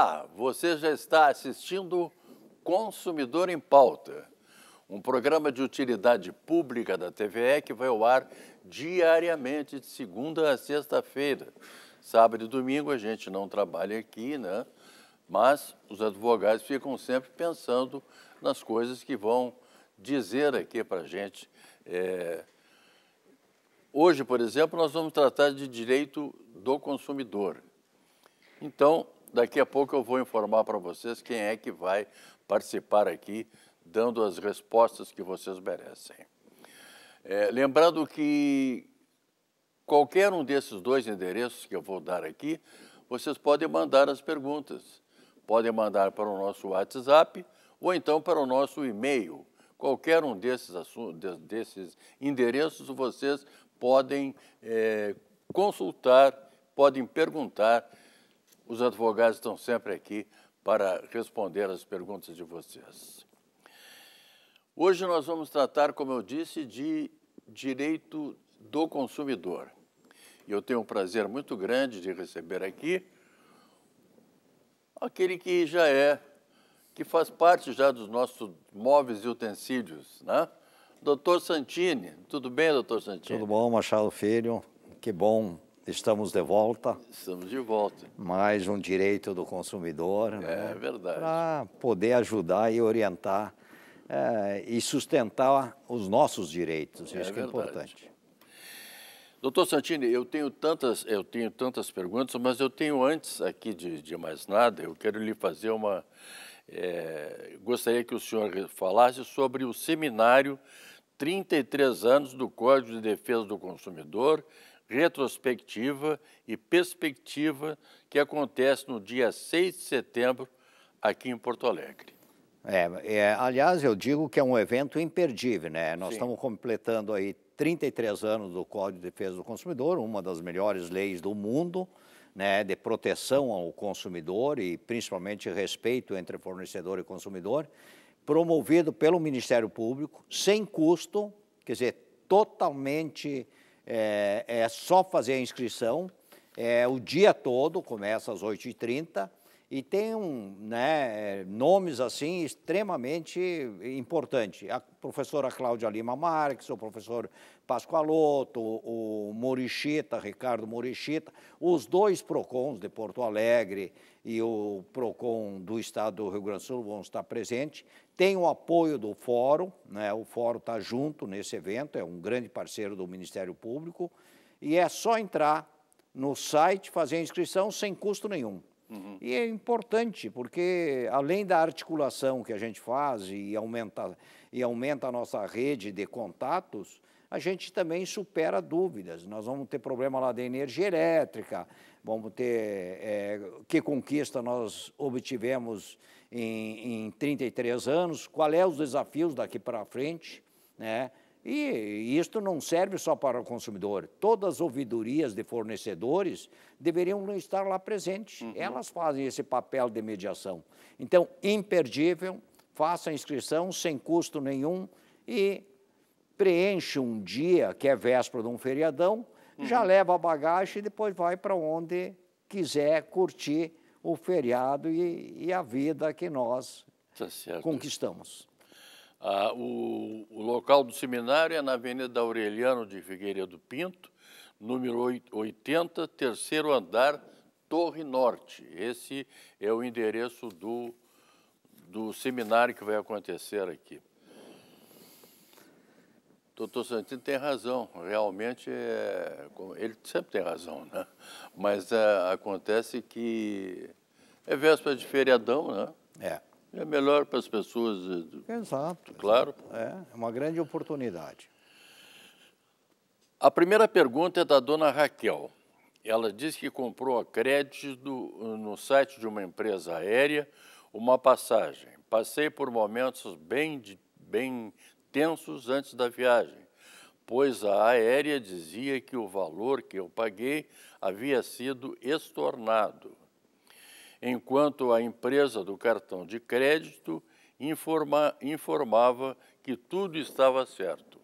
Ah, você já está assistindo Consumidor em Pauta, um programa de utilidade pública da TVE que vai ao ar diariamente de segunda a sexta-feira. Sábado e domingo a gente não trabalha aqui, né? Mas os advogados ficam sempre pensando nas coisas que vão dizer aqui para a gente. É... Hoje, por exemplo, nós vamos tratar de direito do consumidor. Então, Daqui a pouco eu vou informar para vocês quem é que vai participar aqui, dando as respostas que vocês merecem. É, lembrando que qualquer um desses dois endereços que eu vou dar aqui, vocês podem mandar as perguntas. Podem mandar para o nosso WhatsApp ou então para o nosso e-mail. Qualquer um desses, desses endereços vocês podem é, consultar, podem perguntar os advogados estão sempre aqui para responder as perguntas de vocês. Hoje nós vamos tratar, como eu disse, de direito do consumidor. E eu tenho um prazer muito grande de receber aqui aquele que já é, que faz parte já dos nossos móveis e utensílios, né? Doutor Santini, tudo bem, doutor Santini? Tudo bom, Machado Filho. Que bom Estamos de volta. Estamos de volta. Mais um direito do consumidor. Né? É né? verdade. Para poder ajudar e orientar é, e sustentar os nossos direitos. É Isso que é importante. Doutor Santini, eu tenho tantas, eu tenho tantas perguntas, mas eu tenho antes aqui de, de mais nada, eu quero lhe fazer uma. É, gostaria que o senhor falasse sobre o seminário 33 anos do Código de Defesa do Consumidor retrospectiva e perspectiva que acontece no dia 6 de setembro aqui em Porto Alegre. É, é, aliás, eu digo que é um evento imperdível, né? Nós Sim. estamos completando aí 33 anos do Código de Defesa do Consumidor, uma das melhores leis do mundo, né, de proteção ao consumidor e principalmente respeito entre fornecedor e consumidor, promovido pelo Ministério Público, sem custo, quer dizer, totalmente é, é só fazer a inscrição, é o dia todo, começa às 8h30, e tem um, né, nomes assim extremamente importantes. A professora Cláudia Lima Marques, o professor Pascoaloto, o Morichita, Ricardo Morichita, os dois PROCONs de Porto Alegre, e o PROCON do Estado do Rio Grande do Sul vão estar presentes. Tem o apoio do Fórum, né? o Fórum está junto nesse evento, é um grande parceiro do Ministério Público, e é só entrar no site, fazer a inscrição sem custo nenhum. Uhum. E é importante, porque além da articulação que a gente faz e aumenta, e aumenta a nossa rede de contatos, a gente também supera dúvidas. Nós vamos ter problema lá de energia elétrica, vamos ter é, que conquista nós obtivemos em, em 33 anos, qual é os desafios daqui para frente, né? E isto não serve só para o consumidor. Todas as ouvidorias de fornecedores deveriam estar lá presentes. Uhum. Elas fazem esse papel de mediação. Então, imperdível, faça a inscrição sem custo nenhum e preenche um dia, que é véspera de um feriadão, uhum. já leva a bagagem e depois vai para onde quiser curtir o feriado e, e a vida que nós tá conquistamos. Ah, o, o, local do seminário é na Avenida Aureliano de Figueiredo Pinto, número 80, terceiro andar, Torre Norte. Esse é o endereço do, do seminário que vai acontecer aqui. Doutor Santino tem razão, realmente é, ele sempre tem razão, né? Mas é, acontece que é véspera de feriadão, né? É. É melhor para as pessoas. Eh, exato. Claro. Exato. É, é uma grande oportunidade. A primeira pergunta é da dona Raquel. Ela diz que comprou a crédito no site de uma empresa aérea uma passagem. Passei por momentos bem, bem tensos antes da viagem, pois a aérea dizia que o valor que eu paguei havia sido estornado, enquanto a empresa do cartão de crédito informa, informava que tudo estava certo.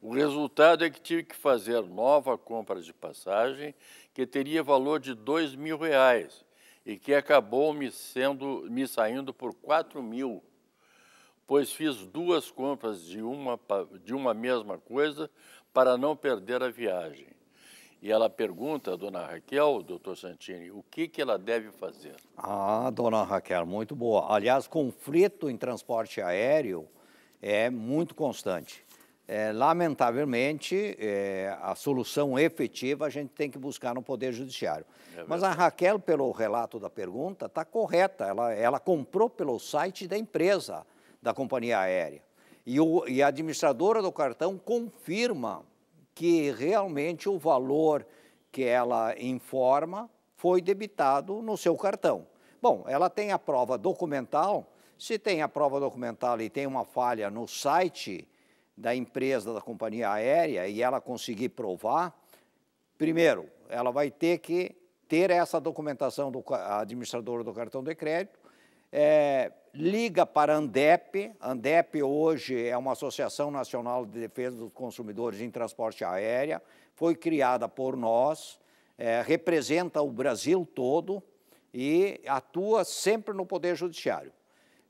O resultado é que tive que fazer nova compra de passagem, que teria valor de dois mil reais e que acabou me, sendo, me saindo por quatro mil pois fiz duas compras de uma, de uma mesma coisa para não perder a viagem. E ela pergunta a dona Raquel, doutor Santini, o que, que ela deve fazer? Ah, dona Raquel, muito boa. Aliás, conflito em transporte aéreo é muito constante. É, lamentavelmente, é, a solução efetiva a gente tem que buscar no Poder Judiciário. É Mas a Raquel, pelo relato da pergunta, está correta. Ela, ela comprou pelo site da empresa da companhia aérea. E, o, e a administradora do cartão confirma que realmente o valor que ela informa foi debitado no seu cartão. Bom, ela tem a prova documental. Se tem a prova documental e tem uma falha no site da empresa, da companhia aérea, e ela conseguir provar, primeiro, ela vai ter que ter essa documentação do administrador do cartão de crédito é, liga para a ANDEP. A ANDEP hoje é uma Associação Nacional de Defesa dos Consumidores em Transporte Aéreo, foi criada por nós, é, representa o Brasil todo e atua sempre no Poder Judiciário.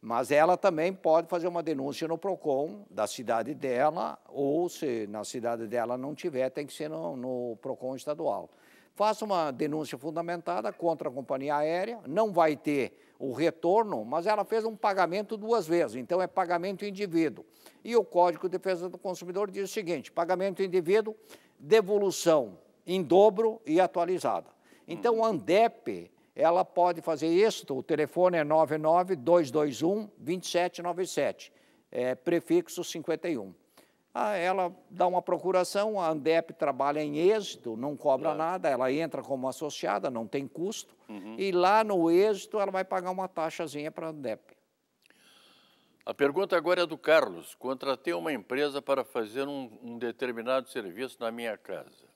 Mas ela também pode fazer uma denúncia no PROCON da cidade dela, ou se na cidade dela não tiver, tem que ser no, no PROCON estadual. Faça uma denúncia fundamentada contra a companhia aérea, não vai ter o retorno, mas ela fez um pagamento duas vezes, então é pagamento indivíduo. E o Código de Defesa do Consumidor diz o seguinte: pagamento indivíduo, devolução em dobro e atualizada. Então, a ANDEP, ela pode fazer isto, o telefone é 99221 2797, é, prefixo 51. Ah, ela dá uma procuração, a Andep trabalha em êxito, não cobra claro. nada, ela entra como associada, não tem custo, uhum. e lá no êxito ela vai pagar uma taxazinha para a Andep. A pergunta agora é do Carlos. Contratei uma empresa para fazer um, um determinado serviço na minha casa.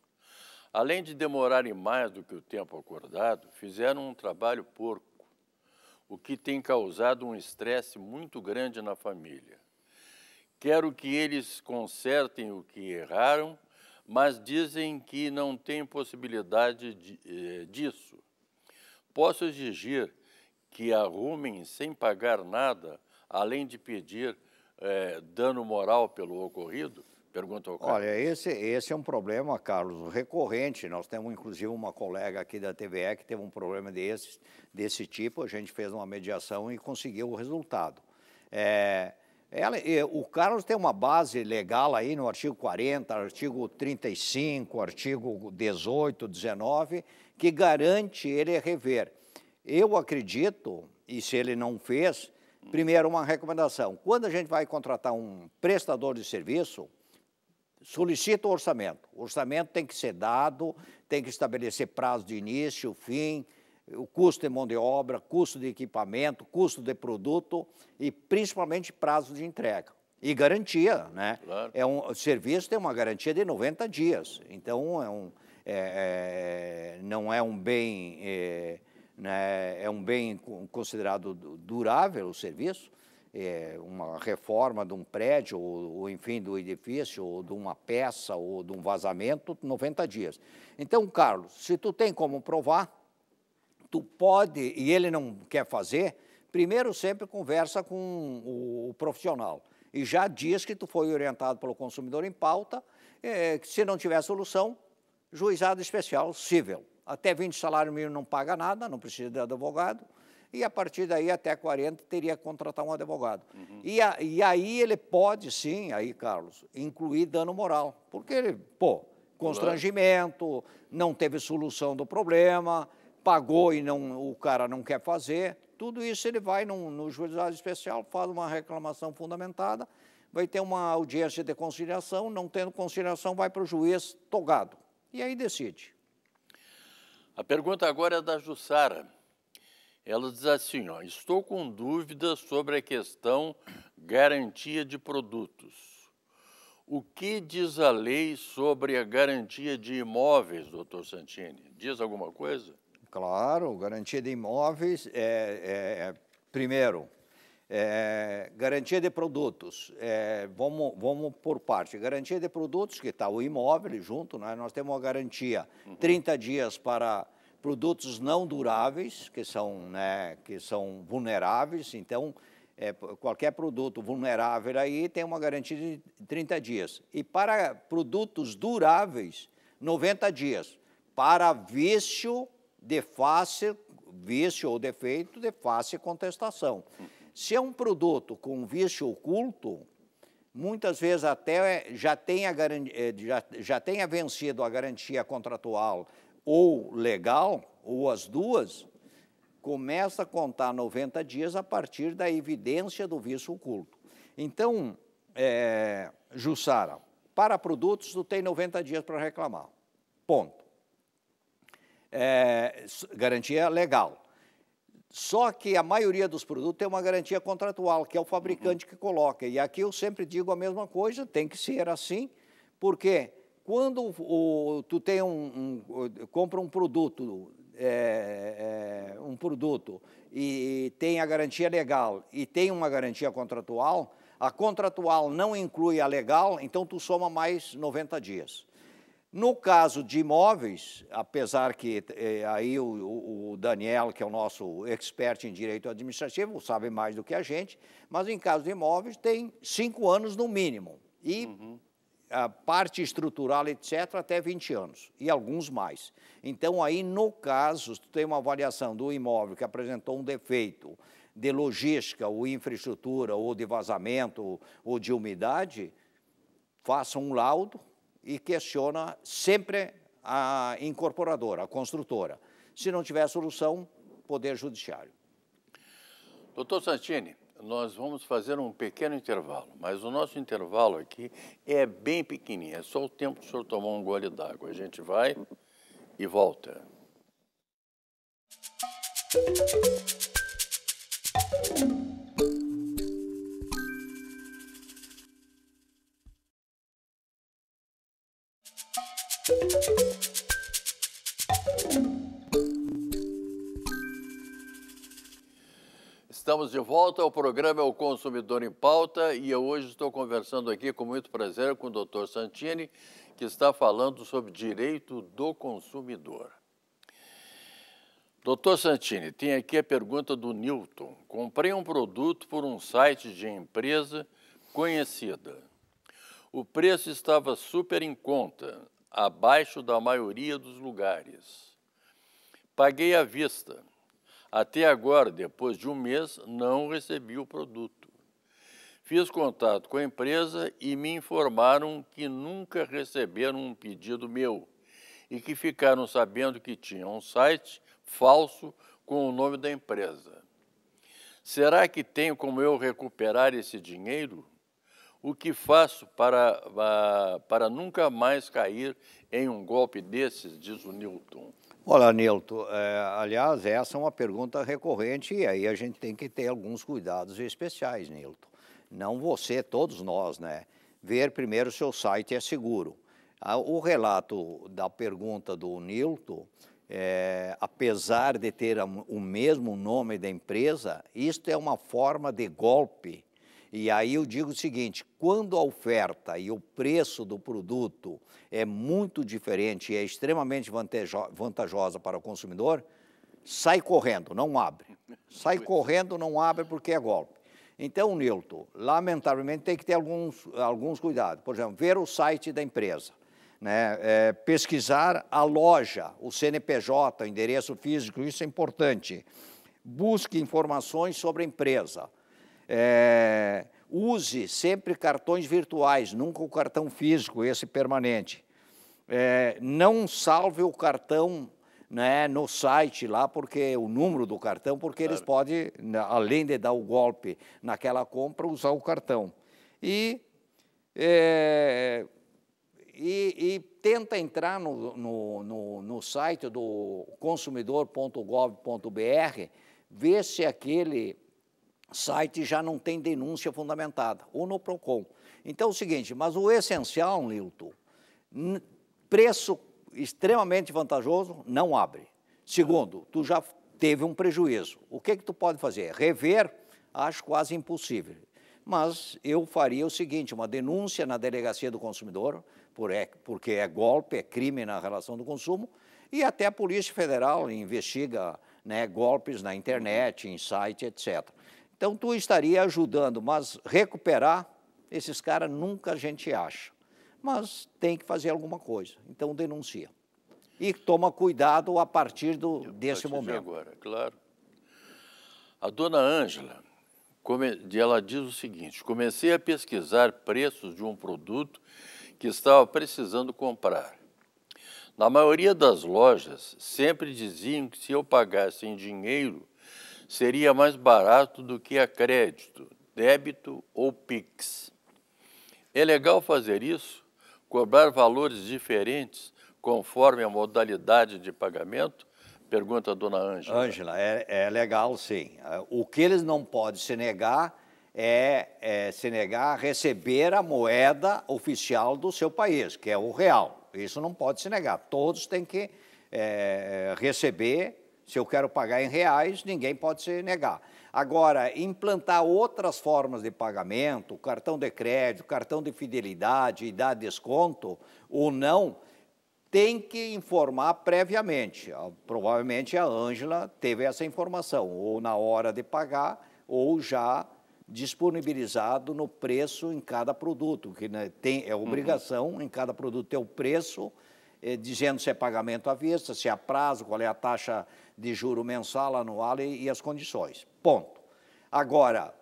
Além de demorarem mais do que o tempo acordado, fizeram um trabalho porco, o que tem causado um estresse muito grande na família. Quero que eles consertem o que erraram, mas dizem que não tem possibilidade de, eh, disso. Posso exigir que arrumem sem pagar nada, além de pedir eh, dano moral pelo ocorrido? Pergunta ao Carlos. Olha, esse, esse é um problema, Carlos, recorrente. Nós temos, inclusive, uma colega aqui da TVE que teve um problema desse, desse tipo. A gente fez uma mediação e conseguiu o resultado. É, ela, é, o Carlos tem uma base legal aí no artigo 40, artigo 35, artigo 18, 19, que garante ele rever. Eu acredito, e se ele não fez, primeiro uma recomendação. Quando a gente vai contratar um prestador de serviço, solicita o orçamento. O orçamento tem que ser dado, tem que estabelecer prazo de início, fim, o custo de mão de obra, custo de equipamento, custo de produto e principalmente prazo de entrega. E garantia, né? Claro. É um, o serviço tem uma garantia de 90 dias. Então, é um, é, é, não é um bem, é, né, é um bem considerado durável o serviço, é uma reforma de um prédio, ou, ou, enfim, do edifício, ou de uma peça, ou de um vazamento, 90 dias. Então, Carlos, se tu tem como provar, tu pode, e ele não quer fazer, primeiro sempre conversa com o, o profissional e já diz que tu foi orientado pelo consumidor em pauta, é, se não tiver solução, juizado especial civil. Até 20 salário mínimo não paga nada, não precisa de advogado, e a partir daí até 40 teria que contratar um advogado. Uhum. E, a, e aí ele pode sim, aí Carlos, incluir dano moral, porque ele, pô, constrangimento, não teve solução do problema, pagou e não, o cara não quer fazer, tudo isso ele vai no, no juizado especial, faz uma reclamação fundamentada, vai ter uma audiência de conciliação, não tendo conciliação, vai para o juiz togado. E aí decide. A pergunta agora é da Jussara. Ela diz assim: ó, estou com dúvida sobre a questão garantia de produtos. O que diz a lei sobre a garantia de imóveis, doutor Santini? Diz alguma coisa? Claro, garantia de imóveis é, é, é primeiro. É, garantia de produtos, é, vamos, vamos por parte. Garantia de produtos, que está o imóvel junto, né? nós temos uma garantia uhum. 30 dias para produtos não duráveis, que são, né, que são vulneráveis, então é, qualquer produto vulnerável aí tem uma garantia de 30 dias. E para produtos duráveis, 90 dias. Para vício, de fácil vício ou defeito, de fácil contestação. Se é um produto com vício oculto, muitas vezes até já tenha, eh, já, já tenha vencido a garantia contratual ou legal, ou as duas, começa a contar 90 dias a partir da evidência do vício oculto. Então, é, Jussara, para produtos, tu tem 90 dias para reclamar. Ponto é, garantia legal. Só que a maioria dos produtos tem uma garantia contratual, que é o fabricante que coloca. E aqui eu sempre digo a mesma coisa, tem que ser assim, porque quando o, tu tem um, um, compra um produto, é, é, um produto e tem a garantia legal e tem uma garantia contratual, a contratual não inclui a legal, então tu soma mais 90 dias. No caso de imóveis, apesar que eh, aí o, o, Daniel, que é o nosso expert em direito administrativo, sabe mais do que a gente, mas em caso de imóveis tem cinco anos no mínimo. E uhum. a parte estrutural, etc., até 20 anos, e alguns mais. Então, aí, no caso, tem uma avaliação do imóvel que apresentou um defeito de logística ou infraestrutura, ou de vazamento, ou de umidade, faça um laudo e questiona sempre a incorporadora, a construtora. Se não tiver solução, Poder Judiciário. Doutor Santini, nós vamos fazer um pequeno intervalo, mas o nosso intervalo aqui é bem pequenininho, é só o tempo que o senhor tomar um gole d'água. A gente vai e volta. Música Estamos de volta ao programa é O Consumidor em Pauta e eu hoje estou conversando aqui com muito prazer com o Dr. Santini, que está falando sobre direito do consumidor. Doutor Santini, tem aqui a pergunta do Newton. Comprei um produto por um site de empresa conhecida. O preço estava super em conta, abaixo da maioria dos lugares. Paguei à vista. Até agora, depois de um mês, não recebi o produto. Fiz contato com a empresa e me informaram que nunca receberam um pedido meu e que ficaram sabendo que tinha um site falso com o nome da empresa. Será que tenho como eu recuperar esse dinheiro? O que faço para, ah, para nunca mais cair em um golpe desses? Diz o Newton. Olha, Nilton, é, eh, aliás, essa é uma pergunta recorrente e aí a gente tem que ter alguns cuidados especiais, Nilton. Não você, todos nós, né? Ver primeiro se o site é seguro. Ah, o relato da pergunta do Nilton, é, eh, apesar de ter o mesmo nome da empresa, isto é uma forma de golpe e aí eu digo o seguinte: quando a oferta e o preço do produto é muito diferente e é extremamente vantajosa para o consumidor, sai correndo, não abre. Sai correndo, não abre porque é golpe. Então, Nilton, lamentavelmente tem que ter alguns, alguns cuidados. Por exemplo, ver o site da empresa. Né, é, pesquisar a loja, o CNPJ, o endereço físico, isso é importante. Busque informações sobre a empresa. É, use sempre cartões virtuais, nunca o cartão físico, esse permanente. É, não salve o cartão né, no site lá, porque o número do cartão, porque claro. eles podem, né, além de dar o golpe naquela compra, usar o cartão. E, é, e, e tenta entrar no, no, no, no site do consumidor.gov.br, ver se aquele site já não tem denúncia fundamentada, ou no PROCON. Então é o seguinte, mas o essencial, Lilton, preço extremamente vantajoso, não abre. Segundo, tu já teve um prejuízo. O que que tu pode fazer? Rever, acho quase impossível. Mas eu faria o seguinte, uma denúncia na delegacia do consumidor, é, porque é golpe, é crime na relação do consumo, e até a Polícia Federal investiga né, golpes na internet, em site, etc. Então, tu estaria ajudando, mas recuperar, esses caras nunca a gente acha. Mas tem que fazer alguma coisa, então denuncia. E toma cuidado a partir do, a desse momento. Agora, claro. A dona Ângela, ela diz o seguinte: comecei a pesquisar preços de um produto que estava precisando comprar. Na maioria das lojas, sempre diziam que se eu pagasse em dinheiro, seria mais barato do que a crédito, débito ou PIX. É legal fazer isso, cobrar valores diferentes conforme a modalidade de pagamento? Pergunta a dona Ângela. Ângela, é, é, legal sim. O que eles não podem se negar é, é se negar a receber a moeda oficial do seu país, que é o real. Isso não pode se negar. Todos têm que é, receber se eu quero pagar em reais, ninguém pode se negar. Agora, implantar outras formas de pagamento, cartão de crédito, cartão de fidelidade, e dar desconto ou não, tem que informar previamente. Ah, provavelmente a Ângela teve essa informação, ou na hora de pagar, ou já disponibilizado no preço em cada produto, que né, tem, é uhum. obrigação uhum. em cada produto ter o preço eh, dizendo se é pagamento à vista, se há prazo, qual é a taxa de juro mensal, anual e, e as condições. Ponto. Agora,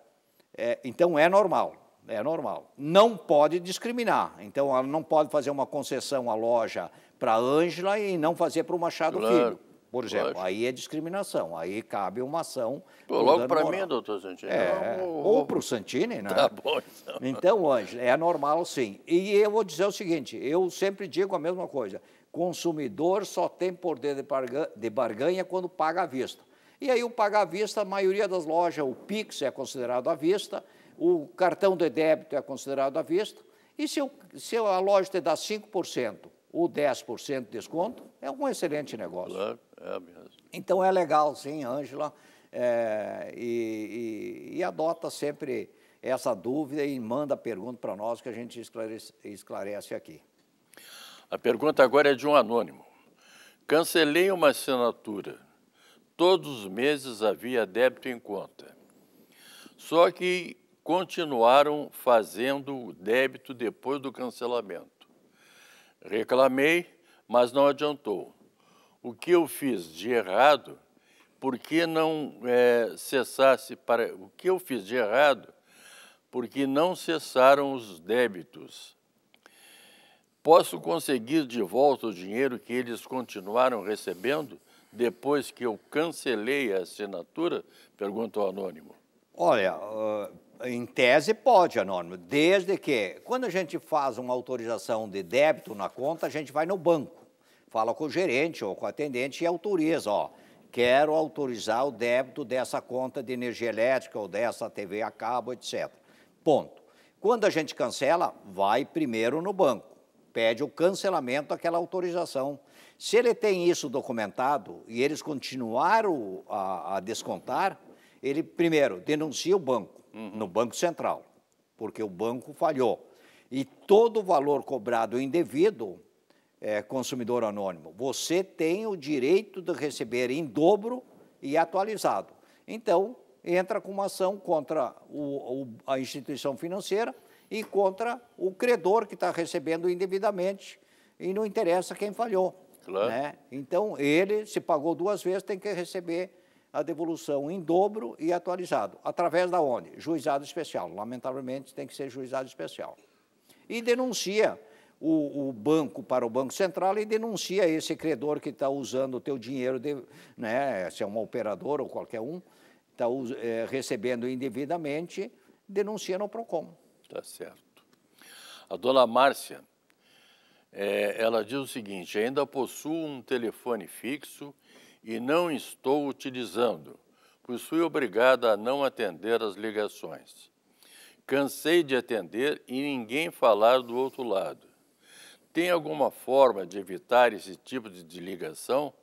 é, então é normal, é normal. Não pode discriminar. Então, ela não pode fazer uma concessão à loja para a Ângela e não fazer para o Machado claro. Filho. Por exemplo, Lógico. aí é discriminação, aí cabe uma ação. Pô, logo para mim, doutor Santini. É, ou para o Santini, né? Tá bom, então. Então, Ângela, é normal sim. E eu vou dizer o seguinte: eu sempre digo a mesma coisa. Consumidor só tem poder de barganha, de barganha quando paga à vista. E aí o pagar à vista, a maioria das lojas, o Pix é considerado à vista, o cartão de débito é considerado à vista. E se, se a loja te dá 5% ou 10% de desconto, é um excelente negócio. Claro. É, então é legal, sim, Ângela, é, e, e, e, adota sempre essa dúvida e manda a pergunta para nós que a gente esclarece, esclarece aqui. A pergunta agora é de um anônimo. Cancelei uma assinatura. Todos os meses havia débito em conta. Só que continuaram fazendo o débito depois do cancelamento. Reclamei, mas não adiantou o que eu fiz de errado, por que não é, cessasse para o que eu fiz de errado, porque não cessaram os débitos. Posso conseguir de volta o dinheiro que eles continuaram recebendo depois que eu cancelei a assinatura? Perguntou anônimo. Olha, ah, em tese pode, anônimo, desde que quando a gente faz uma autorização de débito na conta, a gente vai no banco fala com o gerente ou com o atendente e autoriza, ó, quero autorizar o débito dessa conta de energia elétrica ou dessa TV a cabo, etc. Ponto. Quando a gente cancela, vai primeiro no banco, pede o cancelamento daquela autorização. Se ele tem isso documentado e eles continuaram a, a descontar, ele primeiro denuncia o banco, uhum. no Banco Central, porque o banco falhou. E todo o valor cobrado indevido é, consumidor anônimo. Você tem o direito de receber em dobro e atualizado. Então, entra com uma ação contra o, o, a instituição financeira e contra o credor que está recebendo indevidamente e não interessa quem falhou. Claro. Né? Então, ele, se pagou duas vezes, tem que receber a devolução em dobro e atualizado. Através da onde? Juizado especial. Lamentavelmente, tem que ser juizado especial. E denuncia o, o, banco para o Banco Central e denuncia esse credor que está usando o teu dinheiro, de, né, se é um operador ou qualquer um, está é, recebendo indevidamente, denuncia no PROCON. Tá certo. A dona Márcia, é, ela diz o seguinte, ainda possuo um telefone fixo e não estou utilizando, pois fui obrigada a não atender as ligações. Cansei de atender e ninguém falar do outro lado tem alguma forma de evitar esse tipo de ligação?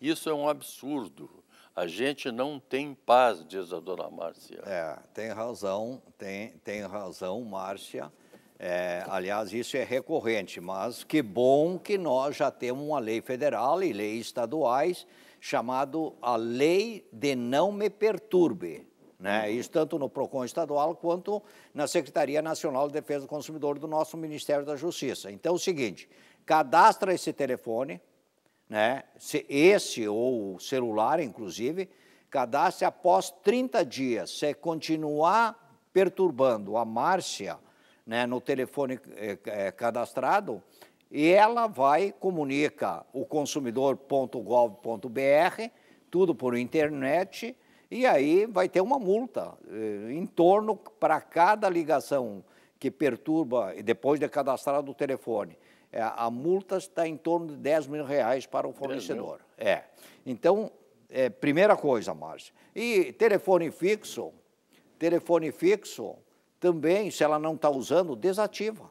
Isso é um absurdo. A gente não tem paz, diz a dona Márcia. É, tem razão, tem, tem razão, Márcia. É, aliás, isso é recorrente, mas que bom que nós já temos uma lei federal e leis estaduais chamado a Lei de Não Me Perturbe né? Isso tanto no PROCON estadual quanto na Secretaria Nacional de Defesa do Consumidor do nosso Ministério da Justiça. Então é o seguinte, cadastra esse telefone, né? Esse ou o celular, inclusive, cadastre após 30 dias. Se continuar perturbando a Márcia né, no telefone é, cadastrado, e ela vai, comunica o consumidor.gov.br, tudo por internet, e aí vai ter uma multa eh, em torno para cada ligação que perturba, depois de cadastrado o telefone. É, a multa está em torno de 10 mil reais para o fornecedor. É. Então, é, primeira coisa, Márcia. E telefone fixo, telefone fixo também, se ela não está usando, desativa.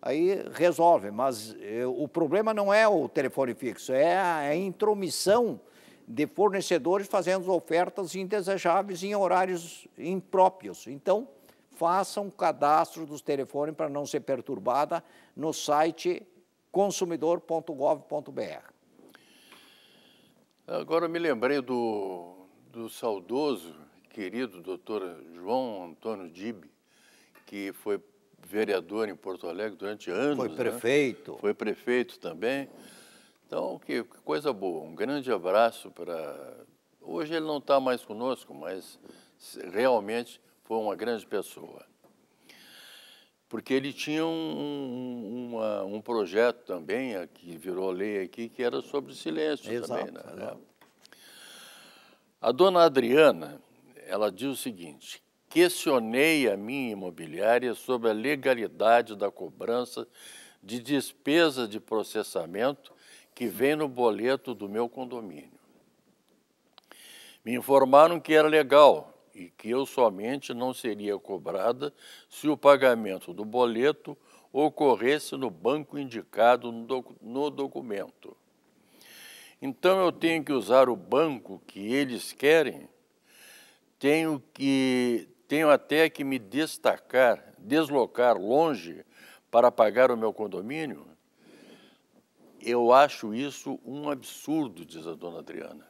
Aí resolve, mas eh, o problema não é o telefone fixo, é a, é a intromissão de fornecedores fazendo ofertas indesejáveis em horários impróprios. Então, faça um cadastro dos telefones para não ser perturbada no site consumidor.gov.br. Agora me lembrei do, do saudoso, querido doutor João Antônio Dib, que foi vereador em Porto Alegre durante anos. Foi né? prefeito. Né? Foi prefeito também. Então, que coisa boa. Um grande abraço para. Hoje ele não está mais conosco, mas realmente foi uma grande pessoa. Porque ele tinha um, uma, um projeto também, que virou lei aqui, que era sobre silêncio exato, também. Né? A dona Adriana, ela diz o seguinte: questionei a minha imobiliária sobre a legalidade da cobrança de despesa de processamento que vem no boleto do meu condomínio. Me informaram que era legal e que eu somente não seria cobrada se o pagamento do boleto ocorresse no banco indicado no, doc no documento. Então eu tenho que usar o banco que eles querem, tenho que tenho até que me destacar, deslocar longe para pagar o meu condomínio? Eu acho isso um absurdo, diz a dona Adriana.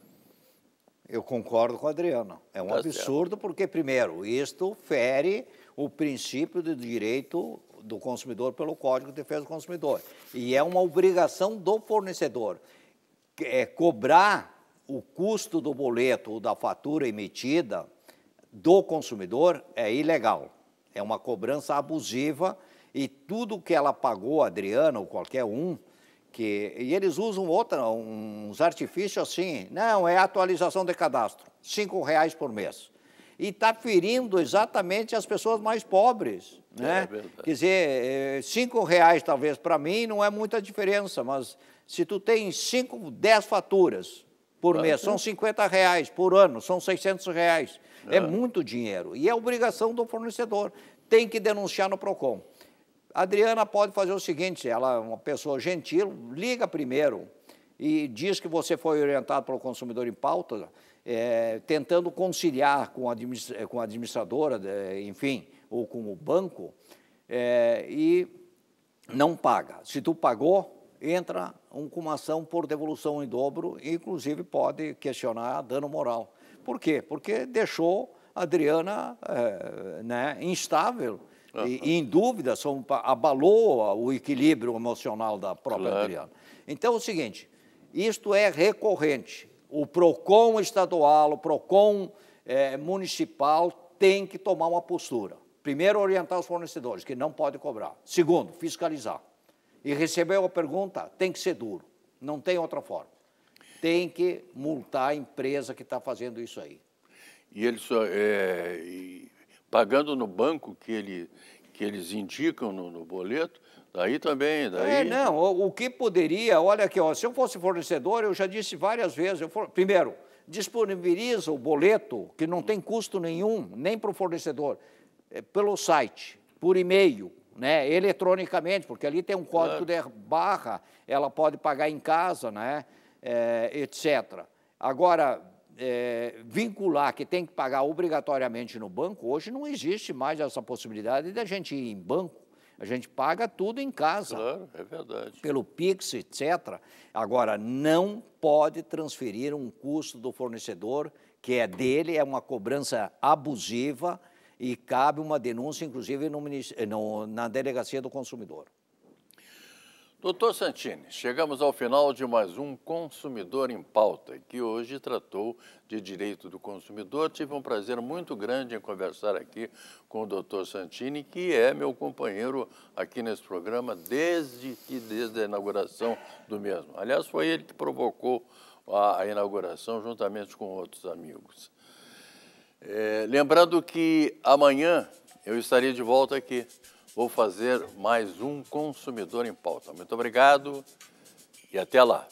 Eu concordo com a Adriana. É um tá absurdo certo. porque, primeiro, isto fere o princípio do direito do consumidor pelo Código de Defesa do Consumidor. E é uma obrigação do fornecedor é cobrar o custo do boleto ou da fatura emitida do consumidor é ilegal. É uma cobrança abusiva e tudo que ela pagou, Adriana ou qualquer um, que, e eles usam outra, uns artifícios assim, não, é atualização de cadastro, cinco reais por mês. E está ferindo exatamente as pessoas mais pobres. Né? É Quer dizer, eh, cinco reais talvez para mim não é muita diferença, mas se tu tem cinco, dez faturas por mês, são 50 reais por ano, são 600 reais. É, é muito dinheiro e é obrigação do fornecedor. Tem que denunciar no PROCON. A Adriana pode fazer o seguinte: ela é uma pessoa gentil, liga primeiro e diz que você foi orientado pelo consumidor em pauta, é, tentando conciliar com a, administra com a administradora, de, é, enfim, ou com o banco, é, e não paga. Se tu pagou, entra um, com uma ação por devolução em dobro, inclusive pode questionar dano moral. Por quê? Porque deixou a Adriana é, né, instável Uhum. E, em dúvida, abalou o equilíbrio emocional da própria claro. Adriana. Então é o seguinte, isto é recorrente. O PROCON estadual, o PROCON é, municipal tem que tomar uma postura. Primeiro, orientar os fornecedores, que não pode cobrar. Segundo, fiscalizar. E receber uma pergunta, tem que ser duro. Não tem outra forma. Tem que multar a empresa que está fazendo isso aí. E ele só. É, e pagando no banco que, ele, que eles indicam no, no boleto, Daí também, daí. É, não, o, o, que poderia, olha aqui, ó, se eu fosse fornecedor, eu já disse várias vezes, eu for, primeiro, disponibiliza o boleto, que não tem custo nenhum, nem para o fornecedor, é, pelo site, por e-mail, né, eletronicamente, porque ali tem um código claro. de barra, ela pode pagar em casa, né, é, etc. Agora, é, vincular que tem que pagar obrigatoriamente no banco, hoje não existe mais essa possibilidade da gente ir em banco. A gente paga tudo em casa. Claro, é verdade. Pelo Pix, etc. Agora, não pode transferir um custo do fornecedor, que é dele, é uma cobrança abusiva e cabe uma denúncia, inclusive, no, no, na delegacia do consumidor. Doutor Santini, chegamos ao final de mais um Consumidor em Pauta, que hoje tratou de direito do consumidor. Tive um prazer muito grande em conversar aqui com o doutor Santini, que é meu companheiro aqui nesse programa desde, desde a inauguração do mesmo. Aliás, foi ele que provocou a, a inauguração juntamente com outros amigos. É, lembrando que amanhã eu estaria de volta aqui vou fazer mais um Consumidor em Pauta. Muito obrigado e até lá.